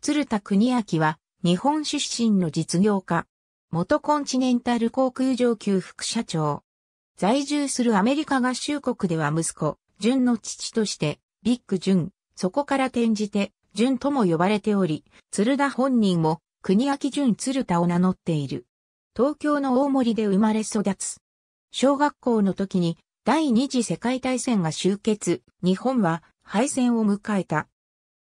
鶴田国明は、日本出身の実業家。元コンチネンタル航空上級副社長。在住するアメリカ合衆国では息子、純の父として、ビッグ純、そこから転じて、純とも呼ばれており、鶴田本人も、国明純鶴田を名乗っている。東京の大森で生まれ育つ。小学校の時に、第二次世界大戦が終結、日本は敗戦を迎えた。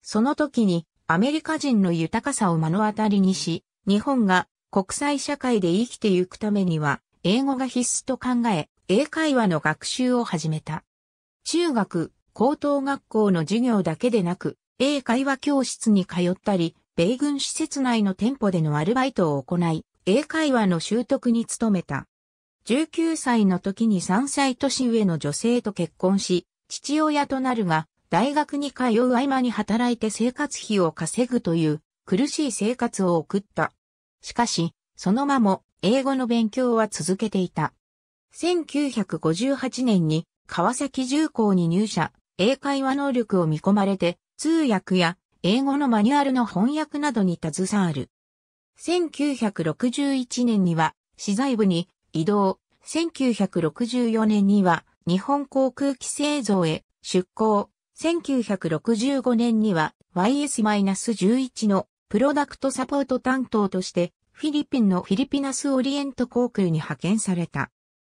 その時に、アメリカ人の豊かさを目の当たりにし、日本が国際社会で生きていくためには、英語が必須と考え、英会話の学習を始めた。中学、高等学校の授業だけでなく、英会話教室に通ったり、米軍施設内の店舗でのアルバイトを行い、英会話の習得に努めた。19歳の時に3歳年上の女性と結婚し、父親となるが、大学に通う合間に働いて生活費を稼ぐという苦しい生活を送った。しかし、その間も英語の勉強は続けていた。1958年に川崎重工に入社、英会話能力を見込まれて通訳や英語のマニュアルの翻訳などに携わる。1961年には資材部に移動、1964年には日本航空機製造へ出向、1965年には YS-11 のプロダクトサポート担当としてフィリピンのフィリピナスオリエント航空に派遣された。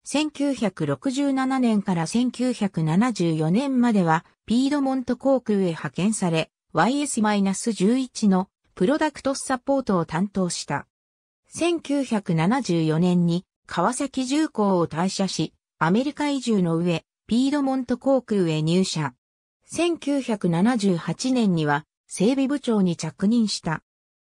1967年から1974年まではピードモント航空へ派遣され YS-11 のプロダクトサポートを担当した。1974年に川崎重工を退社し、アメリカ移住の上、ピードモント航空へ入社。1978年には整備部長に着任した。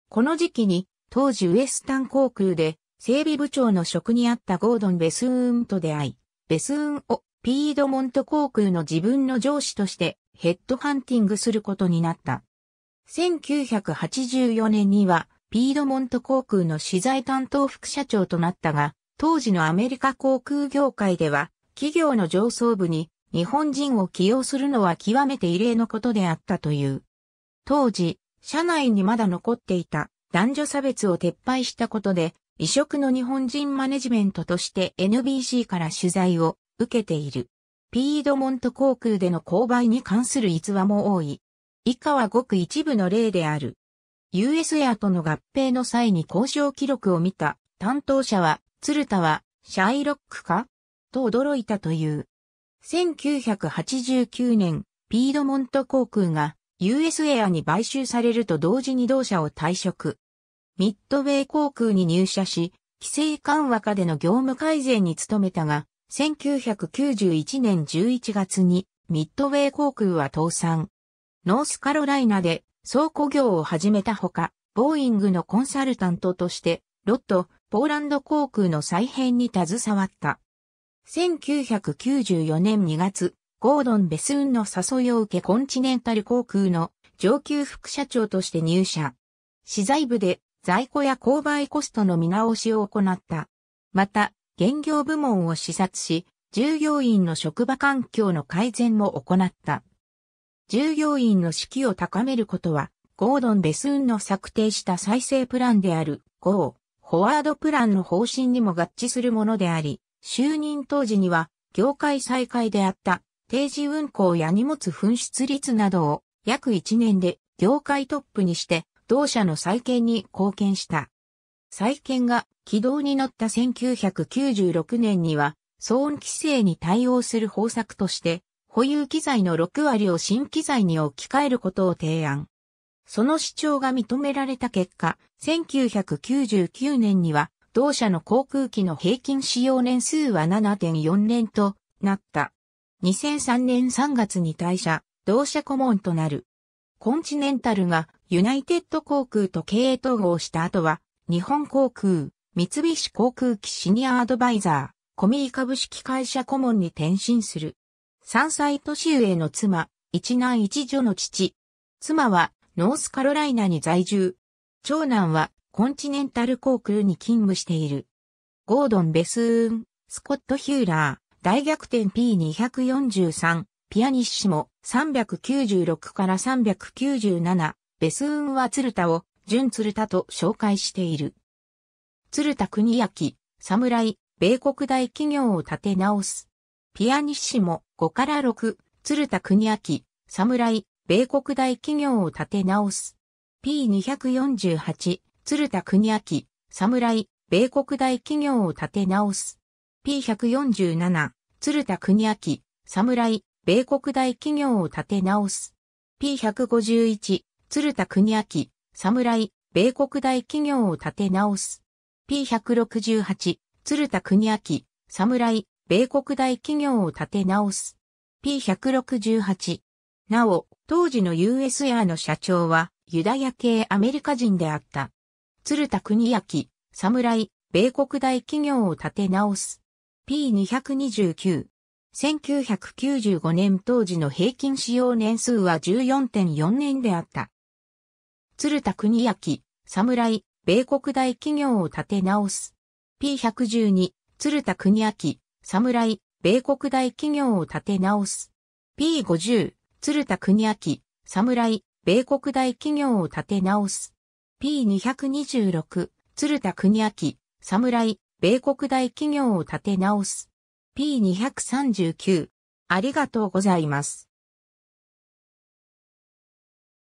この時期に当時ウエスタン航空で整備部長の職にあったゴードン・ベスーンと出会い、ベスーンをピードモント航空の自分の上司としてヘッドハンティングすることになった。1984年にはピードモント航空の資材担当副社長となったが、当時のアメリカ航空業界では企業の上層部に日本人を起用するのは極めて異例のことであったという。当時、社内にまだ残っていた男女差別を撤廃したことで、異色の日本人マネジメントとして NBC から取材を受けている。ピードモント航空での購買に関する逸話も多い。以下はごく一部の例である。US エアとの合併の際に交渉記録を見た担当者は、鶴田は、シャイロックかと驚いたという。1989年、ピードモント航空が US エアに買収されると同時に同社を退職。ミッドウェイ航空に入社し、規制緩和下での業務改善に努めたが、1991年11月にミッドウェイ航空は倒産。ノースカロライナで倉庫業を始めたほか、ボーイングのコンサルタントとして、ロット、ポーランド航空の再編に携わった。1994年2月、ゴードン・ベスーンの誘いを受けコンチネンタル航空の上級副社長として入社。資材部で在庫や購買コストの見直しを行った。また、現業部門を視察し、従業員の職場環境の改善も行った。従業員の士気を高めることは、ゴードン・ベスーンの策定した再生プランである、GO、フォワードプランの方針にも合致するものであり、就任当時には、業界再開であった定時運行や荷物紛失率などを約1年で業界トップにして同社の再建に貢献した。再建が軌道に乗った1996年には騒音規制に対応する方策として保有機材の6割を新機材に置き換えることを提案。その主張が認められた結果、1999年には同社の航空機の平均使用年数は7.4年となった。2003年3月に退社、同社顧問となる。コンチネンタルがユナイテッド航空と経営統合した後は、日本航空、三菱航空機シニアアドバイザー、コミー株式会社顧問に転身する。3歳年上の妻、一男一女の父。妻はノースカロライナに在住。長男はコンチネンタル航空に勤務している。ゴードン・ベスーン、スコット・ヒューラー、大逆転 P243、ピアニッシモ396から397、ベスーンは鶴田を、純鶴田と紹介している。鶴田国明、侍、米国大企業を立て直す。ピアニッシモ5から6、鶴田国明、侍、米国大企業を立て直す。P248、鶴田国明、侍、米国大企業を立て直す。P147、鶴田国明、侍、米国大企業を立て直す。P151、鶴田国明、侍、米国大企業を立て直す。P168、鶴田国明、侍、米国大企業を立て直す。P168。なお、当時の US エアの社長は、ユダヤ系アメリカ人であった。鶴田国明、侍、米国大企業を立て直す。P229。1995年当時の平均使用年数は14.4年であった。鶴田国明、侍、米国大企業を立て直す。P112、鶴田国明、侍、米国大企業を立て直す。P50、鶴田国明、侍、米国大企業を立て直す。P226、鶴田国明、侍、米国大企業を立て直す。P239、ありがとうございます。